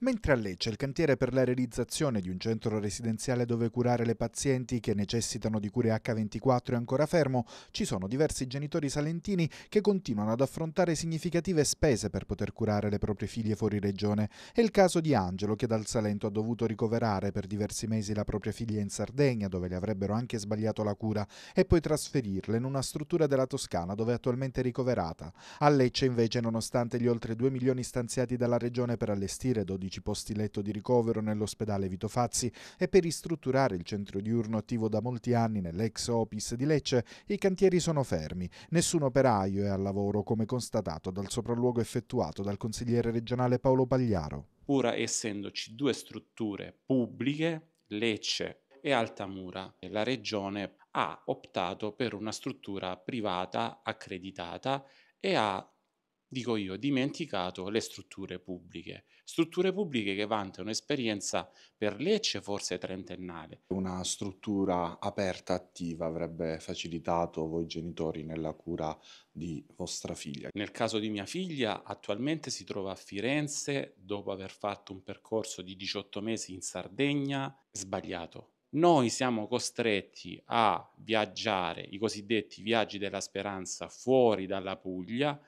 Mentre a Lecce il cantiere per la realizzazione di un centro residenziale dove curare le pazienti che necessitano di cure H24 è ancora fermo, ci sono diversi genitori salentini che continuano ad affrontare significative spese per poter curare le proprie figlie fuori regione. È il caso di Angelo che dal Salento ha dovuto ricoverare per diversi mesi la propria figlia in Sardegna dove le avrebbero anche sbagliato la cura e poi trasferirla in una struttura della Toscana dove è attualmente ricoverata. A Lecce invece nonostante gli oltre 2 milioni stanziati dalla regione per allestire 12 12 posti letto di ricovero nell'ospedale Vito Fazzi e per ristrutturare il centro diurno attivo da molti anni nell'ex Opis di Lecce, i cantieri sono fermi, nessun operaio è al lavoro come constatato dal sopralluogo effettuato dal consigliere regionale Paolo Pagliaro. Ora essendoci due strutture pubbliche, Lecce e Altamura, la regione ha optato per una struttura privata accreditata e ha dico io, dimenticato le strutture pubbliche. Strutture pubbliche che vantano un'esperienza per Lecce cioè forse trentennale. Una struttura aperta, attiva, avrebbe facilitato voi genitori nella cura di vostra figlia. Nel caso di mia figlia, attualmente si trova a Firenze dopo aver fatto un percorso di 18 mesi in Sardegna, sbagliato noi siamo costretti a viaggiare, i cosiddetti viaggi della speranza, fuori dalla Puglia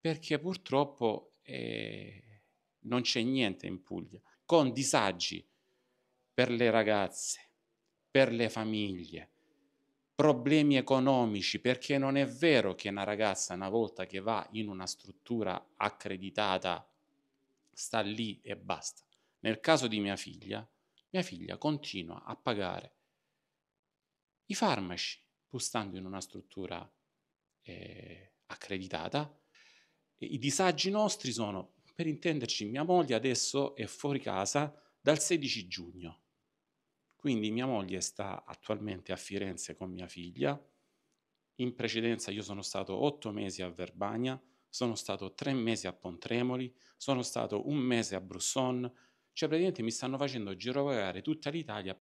perché purtroppo eh, non c'è niente in Puglia, con disagi per le ragazze, per le famiglie, problemi economici, perché non è vero che una ragazza una volta che va in una struttura accreditata sta lì e basta. Nel caso di mia figlia, mia figlia continua a pagare i farmaci, pur stando in una struttura eh, accreditata, i disagi nostri sono, per intenderci, mia moglie adesso è fuori casa dal 16 giugno. Quindi mia moglie sta attualmente a Firenze con mia figlia. In precedenza io sono stato otto mesi a Verbania, sono stato tre mesi a Pontremoli, sono stato un mese a Brusson, cioè praticamente mi stanno facendo girovagare tutta l'Italia